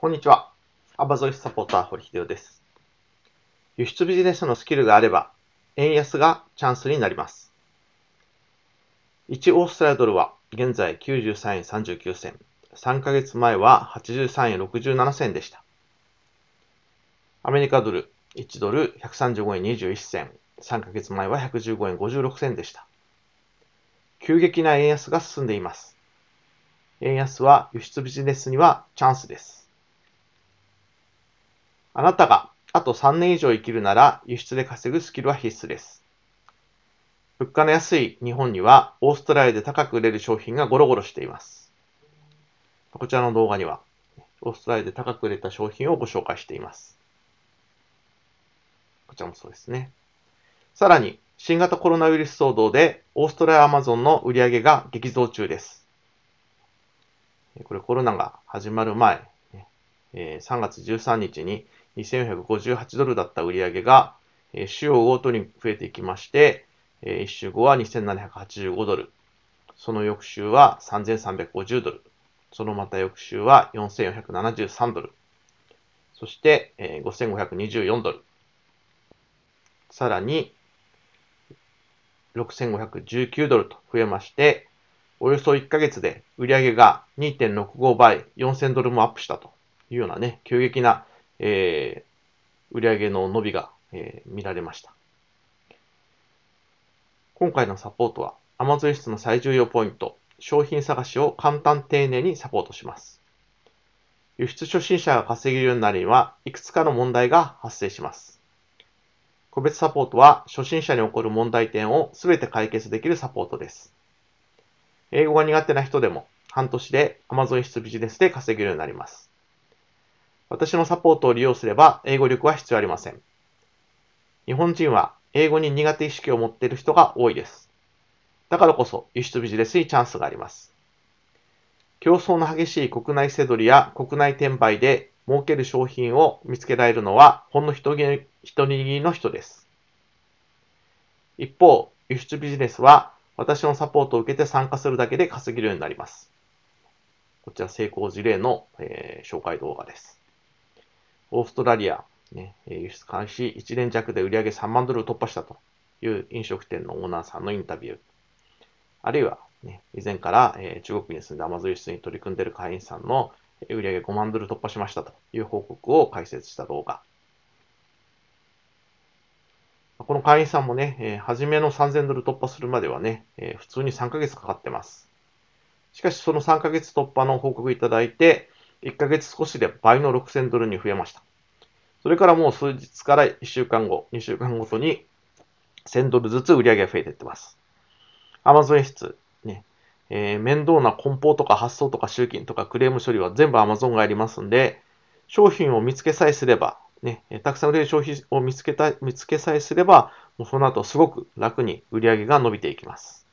こんにちは。アバゾイスサポーター、堀秀夫です。輸出ビジネスのスキルがあれば、円安がチャンスになります。1オーストラリアドルは現在93円39銭、3ヶ月前は83円67銭でした。アメリカドル、1ドル135円21銭、3ヶ月前は115円56銭でした。急激な円安が進んでいます。円安は輸出ビジネスにはチャンスです。あなたがあと3年以上生きるなら輸出で稼ぐスキルは必須です。物価の安い日本にはオーストラリアで高く売れる商品がゴロゴロしています。こちらの動画にはオーストラリアで高く売れた商品をご紹介しています。こちらもそうですね。さらに新型コロナウイルス騒動でオーストラリアアマゾンの売り上げが激増中です。これコロナが始まる前、3月13日に2458ドルだった売り上げが、週を追うとに増えていきまして、1週後は2785ドル。その翌週は3350ドル。そのまた翌週は4473ドル。そして、5524ドル。さらに、6519ドルと増えまして、およそ1ヶ月で売上が2.65倍4000ドルもアップしたと。いうようなね、急激な、えー、売上の伸びが、えー、見られました。今回のサポートは Amazon 室の最重要ポイント、商品探しを簡単丁寧にサポートします。輸出初心者が稼げるようになるには、いくつかの問題が発生します。個別サポートは、初心者に起こる問題点を全て解決できるサポートです。英語が苦手な人でも、半年で Amazon 室ビジネスで稼げるようになります。私のサポートを利用すれば英語力は必要ありません。日本人は英語に苦手意識を持っている人が多いです。だからこそ輸出ビジネスにチャンスがあります。競争の激しい国内せどりや国内転売で儲ける商品を見つけられるのはほんの一握りの人です。一方、輸出ビジネスは私のサポートを受けて参加するだけで稼げるようになります。こちら成功事例の、えー、紹介動画です。オーストラリア、ね、輸出監視1年弱で売上3万ドルを突破したという飲食店のオーナーさんのインタビュー。あるいは、ね、以前から、中国に住んでアマゾン輸出に取り組んでいる会員さんの売上5万ドル突破しましたという報告を解説した動画。この会員さんもね、初めの3000ドル突破するまではね、普通に3ヶ月かかってます。しかしその3ヶ月突破の報告いただいて、1ヶ月少しで倍の6000ドルに増えました。それからもう数日から1週間後、2週間ごとに1000ドルずつ売り上げが増えていってます。アマゾン室、輸出、ね、えー、面倒な梱包とか発送とか集金とかクレーム処理は全部アマゾンがやりますんで、商品を見つけさえすれば、ね、たくさん売れる商品を見つけた、見つけさえすれば、もうその後すごく楽に売り上げが伸びていきます。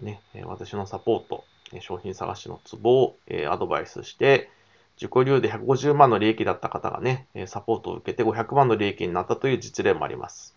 ね、私のサポート商品探しのツボを、えアドバイスして、自己流で150万の利益だった方がね、サポートを受けて500万の利益になったという実例もあります。